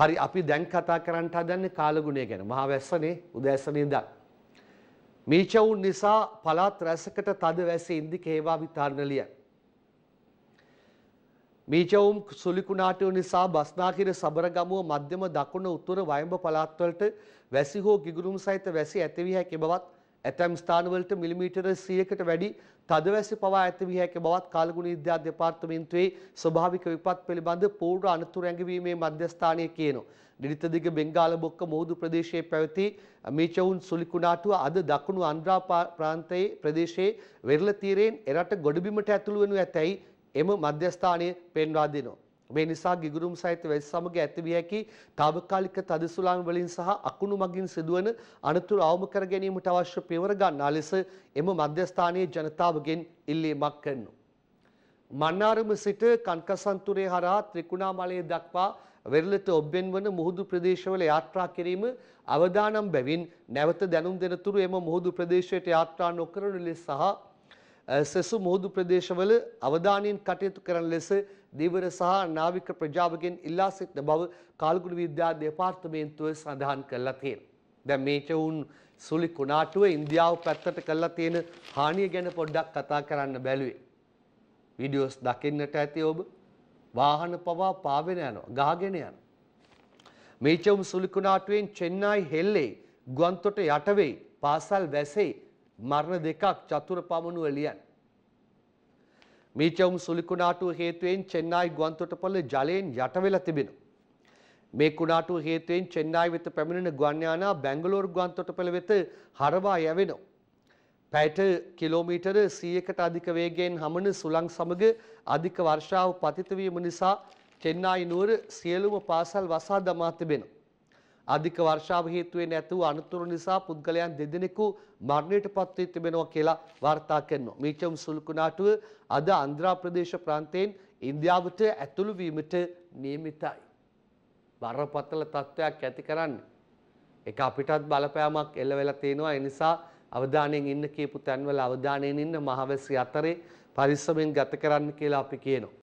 හරි අපි දැන් කතා කරන්න හදන්නේ කාලගුණය ගැන. මහා වැස්සනේ උදෑසන ඉඳන්. මීචවුන් නිසා පළාත් රැසකට තද වැසි ඉන්දි කේවා විතරණලිය. මීචවුම් සුලිකුණාටු නිසා බස්නාහිර සබරගමුව මධ්‍යම දකුණ උතුර වයඹ පළාත්වලට වැසි හෝ ගිගුරුම් සහිත වැසි ඇතිවිය හැකි බවත් ඇතැම් ස්ථානවලට මිලිමීටර 100කට වැඩි තදවැසි පවා ඇති විය හැකි බවත් කාලගුණ විද්‍යා දෙපාර්තමේන්තුවේ ස්වභාවික විපත් පිළිබඳ පූර්ව අනතුරු ඇඟවීමේ මධ්‍යස්ථානය කියනවා. නිරිතදිග බෙන්ගාල බොක්ක මුහුදු ප්‍රදේශයේ පැවති මීචවුන් සුලිකුණාටුව අද දකුණු අන්ද්‍රා ප්‍රාන්තයේ ප්‍රදේශයේ වෙරළ තීරයෙන් එරට ගොඩබිමට ඇතුළු වෙනු ඇතැයි එම මධ්‍යස්ථානය පෙන්වා දෙනවා. මේ නිසා ගිගුරුම් සහිත වැස් සමග ඇතිවිය හැකි తాවකාලික තදසුළං වලින් සහ අකුණු මගින් සිදුවන අනතුරු අවම කර ගැනීමට අවශ්‍ය පියවර ගන්නා ලෙස එම මධ්‍යස්ථානයේ ජනතාවගෙන් ඉල්ලීමක් කරනු. මන්නාරම සිට කන්කසන්තුරේ හරහා ත්‍රිකුණාමලය දක්වා වෙරළට ඔබ්බෙන් වන මුහුදු ප්‍රදේශවල යාත්‍රා කිරීම අවදානම් බැවින් නැවත දැනුම් දෙනතුරු එම මුහුදු ප්‍රදේශයට යාත්‍රා නොකරන ලෙස සහ සෙසු මුහුදු ප්‍රදේශවල අවධානයෙන් කටයුතු කරන ලෙස දීවර සහ නාවික ප්‍රජාවගෙන් ඉල්ලා සිටින බව කාල්ගුණ විද්‍යා දෙපාර්තමේන්තුව සඳහන් කළා තියෙනවා. දැන් මේ චවුන් සුලි කුණාටුව ඉන්දියාව පැත්තට කළා තියෙන හානිය ගැන පොඩ්ඩක් කතා කරන්න බැලුවේ. වීඩියෝස් දකින්නට ඇති ඔබ වාහන පවා පාවෙන යනවා, ගහගෙන යනවා. මේ චවුන් සුලි කුණාටුවෙන් චෙන්නයි හෙල්ලේ ගුවන්තොට යටවේ පාසල් වැසේ මරණ දෙකක් චතුර පමණුව ලියන්. මීචවුම් සුලිකුණාටුව හේතුවෙන් චෙන්නයි ගුවන්තොටපොල ජලයෙන් යටවෙලා තිබෙන. මේ කුණාටුව හේතුවෙන් චෙන්නයි වෙත පැමිණෙන ගුවන්යානා බැංගලෝර් ගුවන්තොටපොළ වෙත හරවා යවෙනවා. පැයට කිලෝමීටර 100කට අධික වේගයෙන් හමන සුළං සමග අධික වර්ෂාව පතිත වීම නිසා චෙන්නයි නුවර සියලුම පාසල් වසා දමා තිබෙනවා. අධික වර්ෂාව හේතුවෙන් ඇති වූ අනතුරු නිසා පුද්ගලයන් දෙදෙනෙකු මරණයට පත් වී තිබෙනවා කියලා වාර්තා කරනවා. මීචම් සුල්කුණාටුව අද ආන්ධ්‍ර ප්‍රදේශ ප්‍රාන්තයෙන් ඉන්දියාවට ඇතුළු වීමට නියමිතයි. බරපතල තත්ත්වයක් ඇති කරන්න. එක අපිටත් බලපෑමක් එල්ල වෙලා තියෙනවා. ඒ නිසා අවධානයෙන් ඉන්න කියපු තැන්වල අවධානයෙන් ඉන්න මහවැසි අතරේ පරිස්සමෙන් ගත කරන්න කියලා අපි කියනවා.